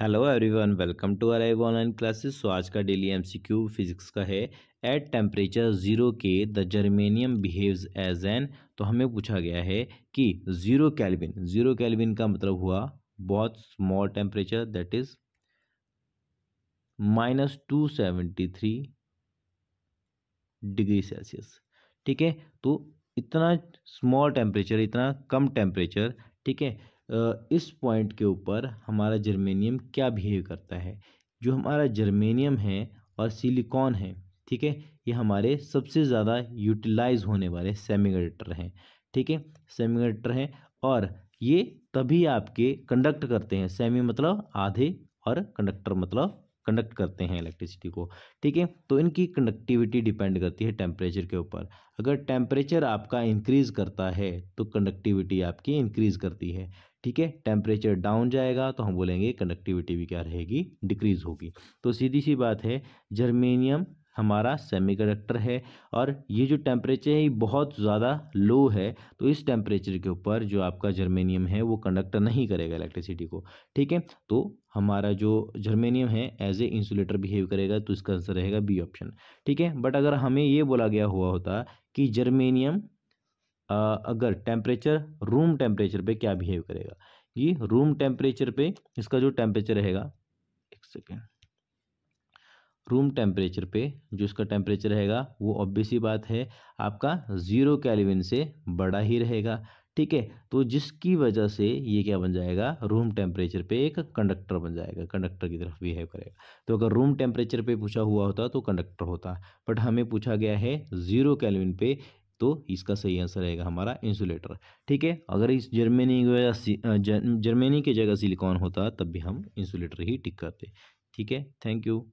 hello everyone welcome to R I online classes so आज का daily MCQ physics का है at temperature zero K the germanium behaves as an तो हमें पूछा गया है कि ज़ीरो कैलविन ज़ीरो कैलविन का मतलब हुआ बहुत small temperature that is minus two seventy three degree Celsius ठीक है तो इतना स्मॉल टेम्परेचर इतना कम टेम्परेचर ठीक है इस पॉइंट के ऊपर हमारा जर्मेनियम क्या बिहेव करता है जो हमारा जर्मेनियम है और सिलिकॉन है ठीक है ये हमारे सबसे ज़्यादा यूटिलाइज होने वाले सेमीकंडक्टर हैं ठीक है सेमीकंडक्टर हैं और ये तभी आपके कंडक्ट करते हैं सेमी मतलब आधे और कंडक्टर मतलब कंडक्ट करते हैं इलेक्ट्रिसिटी को ठीक है तो इनकी कंडक्टिविटी डिपेंड करती है टेम्परेचर के ऊपर अगर टेम्परेचर आपका इंक्रीज़ करता है तो कंडक्टिविटी आपकी इंक्रीज़ करती है ठीक है टेम्परेचर डाउन जाएगा तो हम बोलेंगे कंडक्टिविटी भी क्या रहेगी डिक्रीज़ होगी तो सीधी सी बात है जर्मेनियम हमारा सेमीकंडक्टर है और ये जो टेम्परेचर है ये बहुत ज़्यादा लो है तो इस टेम्परेचर के ऊपर जो आपका जर्मेनियम है वो कंडक्टर नहीं करेगा इलेक्ट्रिसिटी को ठीक है तो हमारा जो जर्मेनियम है एज ए इंसुलेटर बिहेव करेगा तो इसका आंसर रहेगा बी ऑप्शन ठीक है बट अगर हमें ये बोला गया हुआ होता कि जर्मेनियम अगर टेम्परेचर रूम टेम्परेचर पे क्या बिहेव करेगा ये रूम टेम्परेचर पे इसका जो टेम्परेचर रहेगा एक सेकेंड रूम टेम्परेचर पे जो इसका टेम्परेचर रहेगा वो ऑब्वियस ही बात है आपका ज़ीरो कैलिविन से बड़ा ही रहेगा ठीक है तो जिसकी वजह से ये क्या बन जाएगा रूम टेम्परेचर पे एक कंडक्टर बन जाएगा कंडक्टर की तरफ बिहेव करेगा तो अगर रूम टेम्परेचर पे पूछा हुआ होता तो कंडक्टर होता बट हमें पूछा गया है ज़ीरो कैलविन पे तो इसका सही आंसर रहेगा हमारा इंसुलेटर ठीक है अगर इस जर्मनी की वजह जर्मनी की जगह सिलिकॉन होता तब भी हम इंसुलेटर ही टिक करते ठीक है थैंक यू